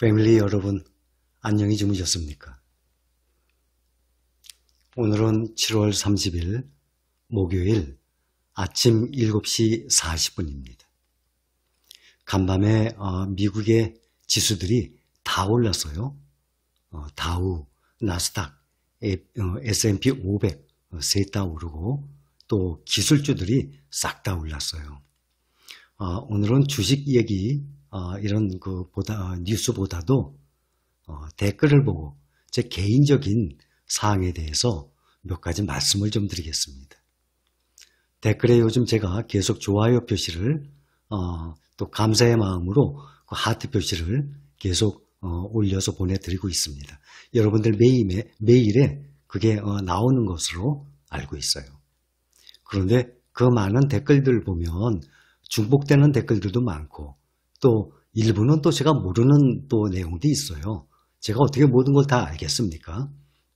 패밀리 여러분 안녕히 주무셨습니까? 오늘은 7월 30일 목요일 아침 7시 40분입니다. 간밤에 어, 미국의 지수들이 다 올랐어요. 어, 다우, 나스닥, S&P 500 셋다 어, 오르고 또 기술주들이 싹 다 올랐어요. 오늘은 주식 얘기 어, 이런 그 보다 어, 뉴스보다도 어, 댓글을 보고 제 개인적인 사항에 대해서 몇 가지 말씀을 좀 드리겠습니다. 댓글에 요즘 제가 계속 좋아요 표시를 어, 또 감사의 마음으로 그 하트 표시를 계속 어, 올려서 보내드리고 있습니다. 여러분들 매일에 메일에 그게 어, 나오는 것으로 알고 있어요. 그런데 그 많은 댓글들 보면 중복되는 댓글들도 많고 또 일부는 또 제가 모르는 또 내용도 있어요. 제가 어떻게 모든 걸 다 알겠습니까?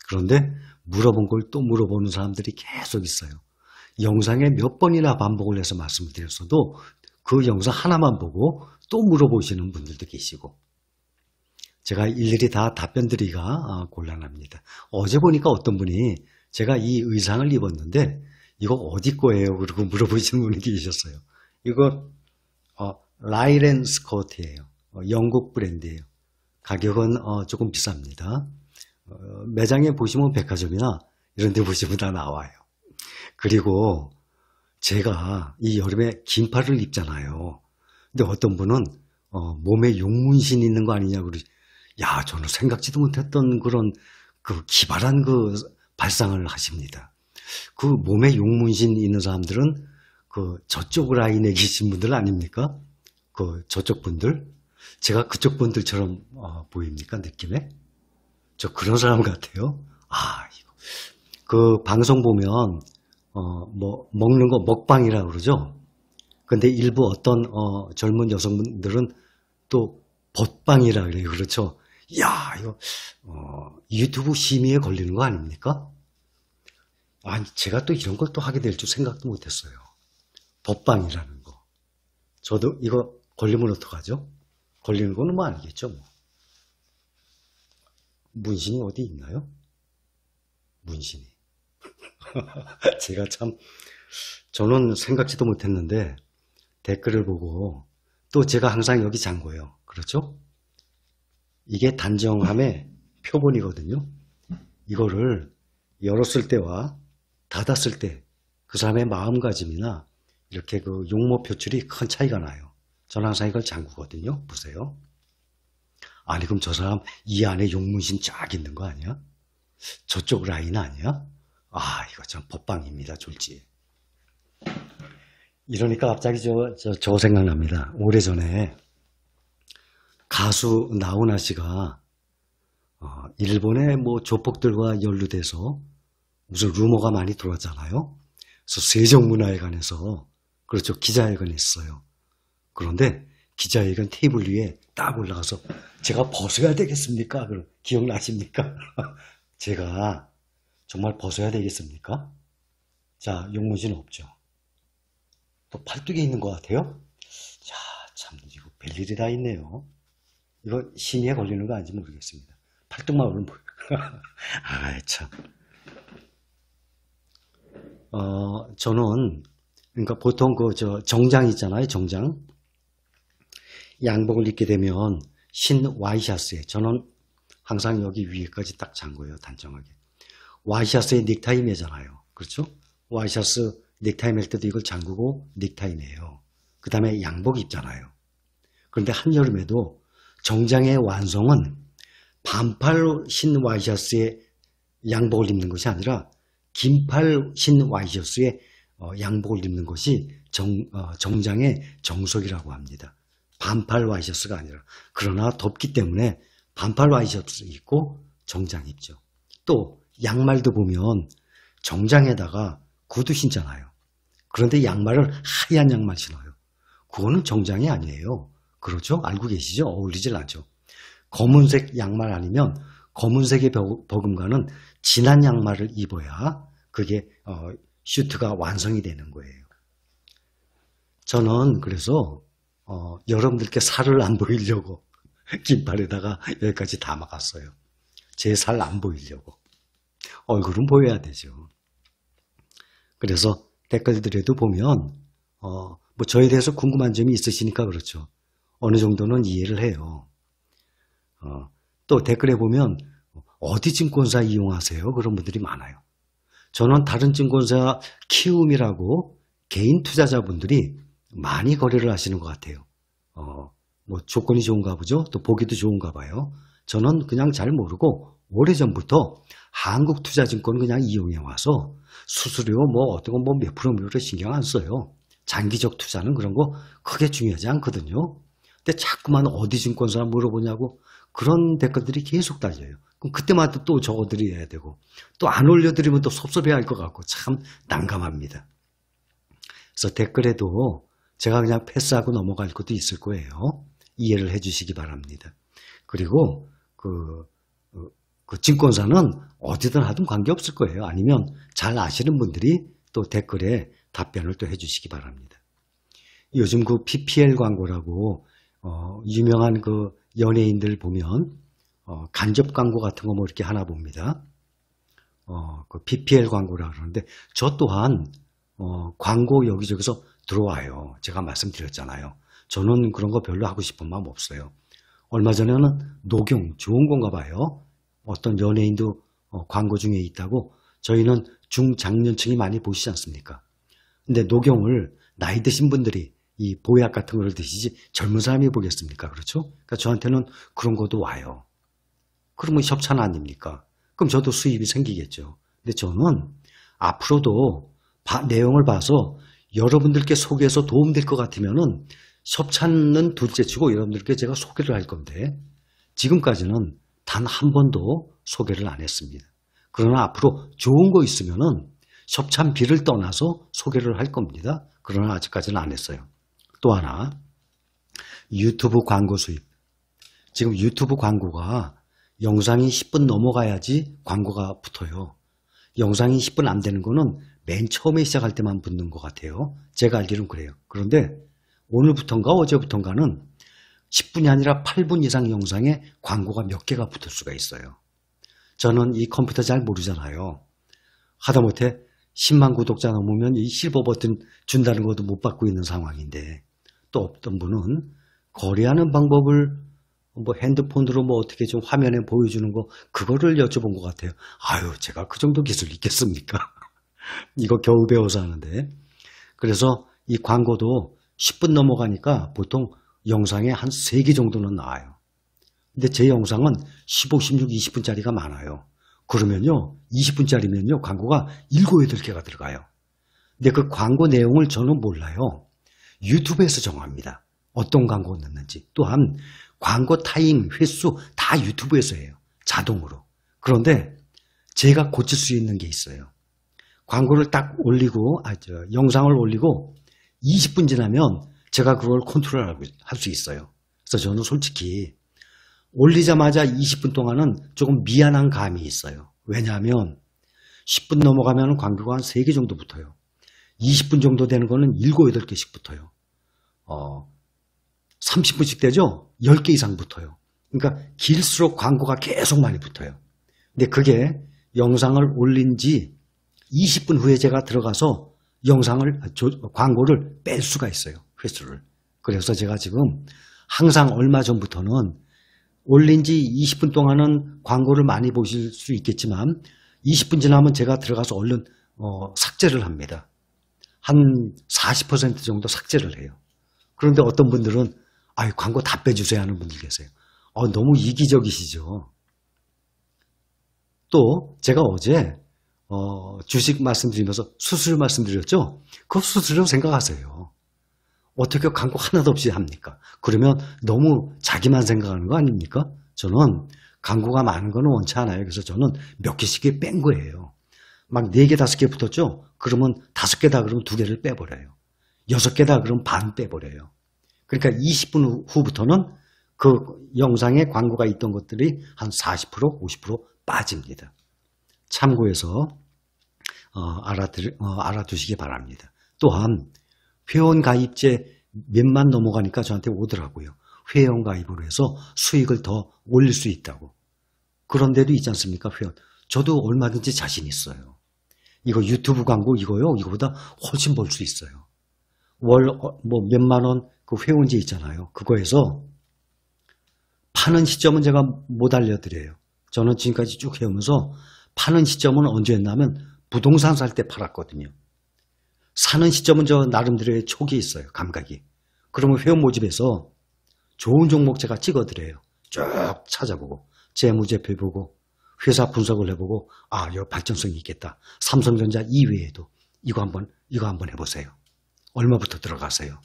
그런데 물어본 걸 또 물어보는 사람들이 계속 있어요. 영상에 몇 번이나 반복을 해서 말씀 드렸어도 그 영상 하나만 보고 또 물어보시는 분들도 계시고 제가 일일이 다 답변 드리기가 아, 곤란합니다. 어제 보니까 어떤 분이 제가 이 의상을 입었는데 이거 어디 거예요? 그러고 물어보시는 분이 계셨어요. 이거 어, 라이렌 스커트예요. 어, 영국 브랜드예요. 가격은 어, 조금 비쌉니다. 어, 매장에 보시면 백화점이나 이런 데 보시면 다 나와요. 그리고 제가 이 여름에 긴팔을 입잖아요. 근데 어떤 분은 몸에 용문신 있는 거 아니냐고 그러지. 야, 저는 생각지도 못했던 그런 그 기발한 그 발상을 하십니다. 그 몸에 용문신 있는 사람들은 그 저쪽 라인에 계신 분들 아닙니까? 그 저쪽 분들 제가 그쪽 분들처럼 어, 보입니까 느낌에? 저 그런 사람 같아요. 아 이거 그 방송 보면 어, 뭐 먹는 거 먹방이라 그러죠. 근데 일부 어떤 어, 젊은 여성분들은 또 벗방이라 그래요. 그렇죠. 야 이거 어, 유튜브 심의에 걸리는 거 아닙니까? 아니 제가 또 이런 걸 또 하게 될 줄 생각도 못했어요. 법방이라는 거. 저도 이거 걸리면 어떡하죠? 걸리는 거는 뭐 아니겠죠. 뭐. 문신이 어디 있나요? 문신이. 제가 참, 저는 생각지도 못했는데 댓글을 보고 또 제가 항상 여기 잔거예요. 그렇죠? 이게 단정함의 표본이거든요. 이거를 열었을 때와 닫았을 때 그 사람의 마음가짐이나 이렇게 그 용모 표출이 큰 차이가 나요. 저는 항상 이걸 잠그거든요. 보세요. 아니 그럼 저 사람 이 안에 용문신 쫙 있는 거 아니야? 저쪽 라인 아니야? 아 이거 참 법방입니다. 졸지. 이러니까 갑자기 저, 저, 저 생각납니다. 오래전에 가수 나훈아 씨가 어, 일본의 뭐 조폭들과 연루돼서 무슨 루머가 많이 돌았잖아요. 그래서 세종문화회관에서 그렇죠 기자회견 했어요. 그런데 기자회견 테이블 위에 딱 올라가서 제가 벗어야 되겠습니까? 그럼 기억나십니까? 제가 정말 벗어야 되겠습니까? 자, 용무지는 없죠. 또 팔뚝에 있는 것 같아요. 자, 참 이거 별일이 다 있네요. 이거 신의에 걸리는 거 아닌지 모르겠습니다. 팔뚝만 보면 뭐? 아, 참. 어, 저는 그러니까 보통 그 저 정장 있잖아요, 정장. 양복을 입게 되면 신와이셔스에 저는 항상 여기 위에까지 딱 잠궈요 단정하게 와이셔스에 넥타이 매잖아요 그렇죠? 와이셔스 넥타이 맬 때도 이걸 잠그고 넥타이 매요 그 다음에 양복 입잖아요 그런데 한여름에도 정장의 완성은 반팔 신와이셔스에 양복을 입는 것이 아니라 긴팔 신와이셔스에 어, 양복을 입는 것이 정, 어, 정장의 정석이라고 합니다. 반팔 와이셔츠가 아니라 그러나 덥기 때문에 반팔 와이셔츠 입고 정장 입죠. 또 양말도 보면 정장에다가 구두 신잖아요. 그런데 양말을 하얀 양말 신어요. 그거는 정장이 아니에요. 그렇죠? 알고 계시죠? 어울리질 않죠. 검은색 양말 아니면 검은색의 버금가는 진한 양말을 입어야 그게 어, 슈트가 완성이 되는 거예요. 저는 그래서 어, 여러분들께 살을 안 보이려고 긴팔에다가 여기까지 다 막았어요. 제 살 안 보이려고. 얼굴은 보여야 되죠. 그래서 댓글들에도 보면 어, 뭐 저에 대해서 궁금한 점이 있으시니까 그렇죠. 어느 정도는 이해를 해요. 어, 또 댓글에 보면 어디 증권사 이용하세요? 그런 분들이 많아요. 저는 다른 증권사 키움이라고 개인 투자자분들이 많이 거래를 하시는 것 같아요. 어, 뭐 조건이 좋은가 보죠. 또 보기도 좋은가 봐요. 저는 그냥 잘 모르고 오래전부터 한국투자증권 그냥 이용해 와서 수수료 뭐 어떤 건뭐몇 프로미터를 뭐 신경 안 써요. 장기적 투자는 그런 거 크게 중요하지 않거든요. 근데 자꾸만 어디 증권사 물어보냐고 그런 댓글들이 계속 달려요. 그럼 그때마다 또 적어드려야 되고 또 안 올려드리면 또 섭섭해할 것 같고 참 난감합니다. 그래서 댓글에도 제가 그냥 패스하고 넘어갈 것도 있을 거예요. 이해를 해 주시기 바랍니다. 그리고 그, 그, 그 증권사는 어디든 하든 관계없을 거예요. 아니면 잘 아시는 분들이 또 댓글에 답변을 또 해 주시기 바랍니다. 요즘 그 PPL 광고라고 어, 유명한 그 연예인들 보면 어, 간접 광고 같은 거 뭐 이렇게 하나 봅니다. 어, 그 PPL 광고라 그러는데 저 또한 어, 광고 여기저기서 들어와요. 제가 말씀드렸잖아요. 저는 그런 거 별로 하고 싶은 마음 없어요. 얼마 전에는 녹용 좋은 건가 봐요. 어떤 연예인도 어, 광고 중에 있다고 저희는 중장년층이 많이 보시지 않습니까? 근데 녹용을 나이 드신 분들이 이 보약 같은 걸 드시지 젊은 사람이 보겠습니까? 그렇죠? 그러니까 저한테는 그런 것도 와요. 그러면 협찬 아닙니까? 그럼 저도 수입이 생기겠죠. 근데 저는 앞으로도 바, 내용을 봐서 여러분들께 소개해서 도움될 것 같으면은 협찬은 둘째치고 여러분들께 제가 소개를 할 건데 지금까지는 단 한 번도 소개를 안 했습니다. 그러나 앞으로 좋은 거 있으면은 협찬비를 떠나서 소개를 할 겁니다. 그러나 아직까지는 안 했어요. 또 하나 유튜브 광고 수입. 지금 유튜브 광고가 영상이 10분 넘어가야지 광고가 붙어요. 영상이 10분 안 되는 거는 맨 처음에 시작할 때만 붙는 것 같아요. 제가 알기로는 그래요. 그런데 오늘부턴가 어제부턴가는 10분이 아니라 8분 이상 영상에 광고가 몇 개가 붙을 수가 있어요. 저는 이 컴퓨터 잘 모르잖아요. 하다못해 10만 구독자 넘으면 이 실버 버튼 준다는 것도 못 받고 있는 상황인데 또 어떤 분은 거래하는 방법을 뭐 핸드폰으로 뭐 어떻게 좀 화면에 보여주는 거 그거를 여쭤본 것 같아요. 아유 제가 그 정도 기술 있겠습니까? 이거 겨우 배워서 하는데. 그래서 이 광고도 10분 넘어가니까 보통 영상에 한 3개 정도는 나와요. 근데 제 영상은 15, 16, 20분짜리가 많아요. 그러면요, 20분짜리면요, 광고가 7, 8개가 들어가요. 근데 그 광고 내용을 저는 몰라요. 유튜브에서 정합니다. 어떤 광고 넣는지. 또한 광고 타임, 횟수 다 유튜브에서 해요. 자동으로. 그런데 제가 고칠 수 있는 게 있어요. 광고를 딱 올리고, 아, 저, 영상을 올리고 20분 지나면 제가 그걸 컨트롤 할 수 있어요. 그래서 저는 솔직히 올리자마자 20분 동안은 조금 미안한 감이 있어요. 왜냐하면 10분 넘어가면 광고가 한 3개 정도 붙어요. 20분 정도 되는 거는 7, 8개씩 붙어요. 어, 30분씩 되죠? 10개 이상 붙어요. 그러니까 길수록 광고가 계속 많이 붙어요. 근데 그게 영상을 올린 지 20분 후에 제가 들어가서 영상을 광고를 뺄 수가 있어요. 횟수를. 그래서 제가 지금 항상 얼마 전부터는 올린 지 20분 동안은 광고를 많이 보실 수 있겠지만 20분 지나면 제가 들어가서 얼른 어, 삭제를 합니다. 한 40% 정도 삭제를 해요. 그런데 어떤 분들은 아 광고 다 빼주세요 하는 분들 계세요. 어, 너무 이기적이시죠. 또 제가 어제 어, 주식 말씀드리면서 수술 말씀드렸죠? 그수술이 생각하세요. 어떻게 광고 하나도 없이 합니까? 그러면 너무 자기만 생각하는 거 아닙니까? 저는 광고가 많은 거는 원치 않아요. 그래서 저는 몇 개씩 뺀 거예요. 막 네 개, 다섯 개 붙었죠? 그러면 다섯 개다 그러면 두 개를 빼버려요. 여섯 개다 그러면 반 빼버려요. 그러니까 20분 후부터는 그 영상에 광고가 있던 것들이 한 40%, 50% 빠집니다. 참고해서 어, 알아들, 어, 알아두시기 바랍니다. 또한 회원 가입제 몇만 넘어가니까 저한테 오더라고요. 회원 가입으로 해서 수익을 더 올릴 수 있다고. 그런 데도 있지 않습니까? 회원. 저도 얼마든지 자신 있어요. 이거 유튜브 광고 이거요. 이거보다 훨씬 벌 수 있어요. 월, 어, 뭐, 몇만 원, 그 회원제 있잖아요. 그거에서 파는 시점은 제가 못 알려드려요. 저는 지금까지 쭉 해오면서 파는 시점은 언제였냐면 부동산 살 때 팔았거든요. 사는 시점은 저 나름대로의 촉이 있어요. 감각이. 그러면 회원 모집에서 좋은 종목 제가 찍어드려요. 쭉 찾아보고 재무제표 보고 회사 분석을 해보고 아 여기 발전성이 있겠다. 삼성전자 이외에도 이거 한번 이거 한번 해보세요. 얼마부터 들어가세요.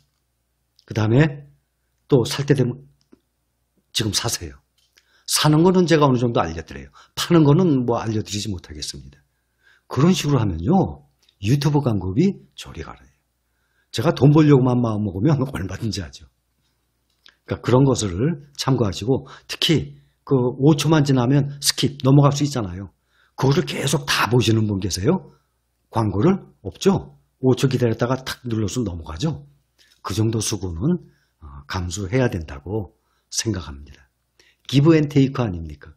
그 다음에 또 살 때 되면 지금 사세요. 사는 거는 제가 어느 정도 알려드려요. 파는 거는 뭐 알려드리지 못하겠습니다. 그런 식으로 하면요. 유튜브 광고비 조리 가라요. 제가 돈 벌려고만 마음먹으면 얼마든지 하죠. 그러니까 그런 것을 참고하시고 특히 그 5초만 지나면 스킵 넘어갈 수 있잖아요. 그거를 계속 다 보시는 분 계세요? 광고를? 없죠? 5초 기다렸다가 탁 눌러서 넘어가죠? 그 정도 수고는 어, 감수해야 된다고 생각합니다. 기브 앤 테이크 아닙니까?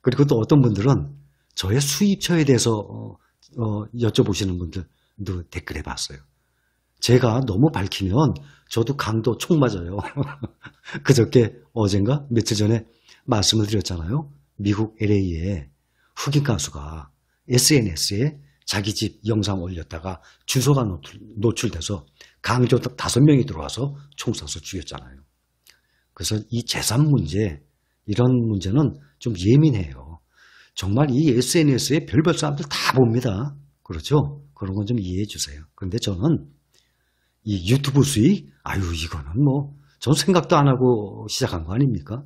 그리고 또 어떤 분들은 저의 수입처에 대해서 어, 어, 여쭤보시는 분들도 댓글에 봤어요. 제가 너무 밝히면 저도 강도 총 맞아요. 그저께 어젠가 며칠 전에 말씀을 드렸잖아요. 미국 LA에 흑인 가수가 SNS에 자기 집 영상 올렸다가 주소가 노출, 돼서 강조 다섯 명이 들어와서 총 쏴서 죽였잖아요. 그래서 이 재산 문제 이런 문제는 좀 예민해요. 정말 이 SNS에 별별 사람들 다 봅니다. 그렇죠? 그런 건 좀 이해해 주세요. 그런데 저는 이 유튜브 수익, 아유, 이거는 뭐, 전 생각도 안 하고 시작한 거 아닙니까?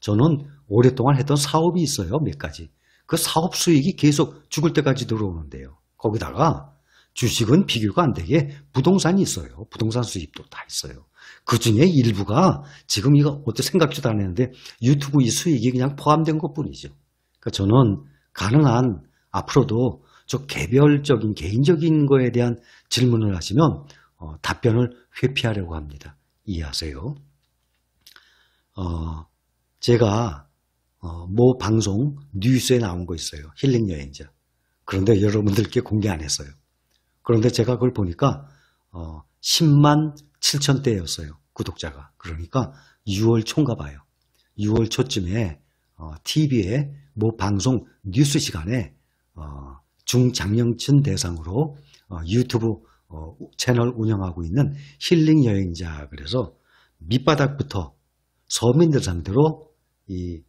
저는 오랫동안 했던 사업이 있어요, 몇 가지. 그 사업 수익이 계속 죽을 때까지 들어오는데요. 거기다가 주식은 비교가 안 되게 부동산이 있어요. 부동산 수입도 다 있어요. 그 중에 일부가 지금 이거 어떻게 생각지도 않았는데 유튜브 이 수익이 그냥 포함된 것 뿐이죠. 그러니까 저는 가능한 앞으로도 저 개별적인 개인적인 거에 대한 질문을 하시면 어, 답변을 회피하려고 합니다. 이해하세요. 어, 제가 어, 모 방송 뉴스에 나온 거 있어요. 힐링 여행자. 그런데 여러분들께 공개 안 했어요. 그런데 제가 그걸 보니까 어, 10만 7천 대였어요. 구독자가. 그러니까 6월 초인가 봐요. 6월 초쯤에 어, TV에 모 방송 뉴스 시간에 어, 중장년층 대상으로 어, 유튜브 어, 채널 운영하고 있는 힐링 여행자 그래서 밑바닥부터 서민들 상대로 이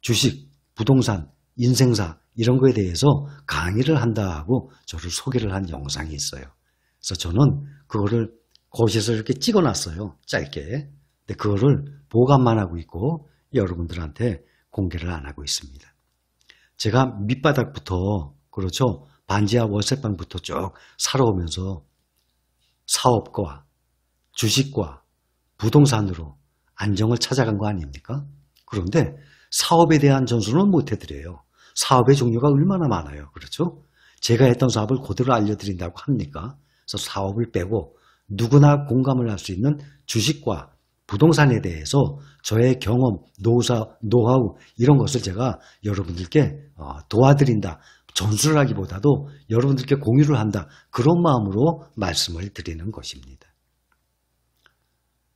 주식, 부동산, 인생사 이런 거에 대해서 강의를 한다고 저를 소개를 한 영상이 있어요. 그래서 저는 그거를 곳에서 이렇게 찍어놨어요. 짧게. 근데 그거를 보관만 하고 있고 여러분들한테 공개를 안 하고 있습니다. 제가 밑바닥부터 그렇죠. 반지하 월세방부터 쭉 살아오면서 사업과 주식과 부동산으로 안정을 찾아간 거 아닙니까? 그런데 사업에 대한 전수는 못 해드려요. 사업의 종류가 얼마나 많아요. 그렇죠? 제가 했던 사업을 그대로 알려드린다고 합니까? 그래서 사업을 빼고 누구나 공감을 할 수 있는 주식과 부동산에 대해서 저의 경험, 노사, 노하우 이런 것을 제가 여러분들께 어, 도와드린다. 전수를 하기보다도 여러분들께 공유를 한다. 그런 마음으로 말씀을 드리는 것입니다.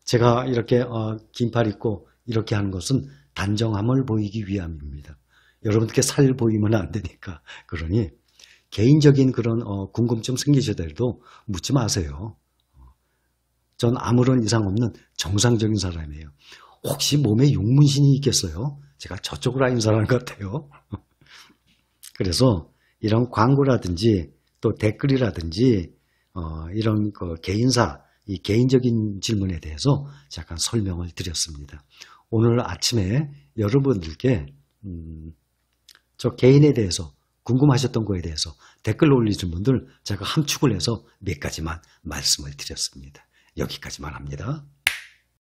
제가 이렇게 어, 긴팔 입고 이렇게 하는 것은 단정함을 보이기 위함입니다. 여러분들께 살 보이면 안 되니까 그러니 개인적인 그런 어, 궁금증 생기셔도 묻지 마세요. 전 아무런 이상 없는 정상적인 사람이에요. 혹시 몸에 육문신이 있겠어요? 제가 저쪽으로 아닌 사람 같아요. 그래서 이런 광고라든지 또 댓글이라든지 어, 이런 그 개인사, 이 개인적인 질문에 대해서 잠깐 설명을 드렸습니다. 오늘 아침에 여러분들께 음, 저 개인에 대해서 궁금하셨던 거에 대해서 댓글 올리신 분들 제가 함축을 해서 몇 가지만 말씀을 드렸습니다. 여기까지만 합니다.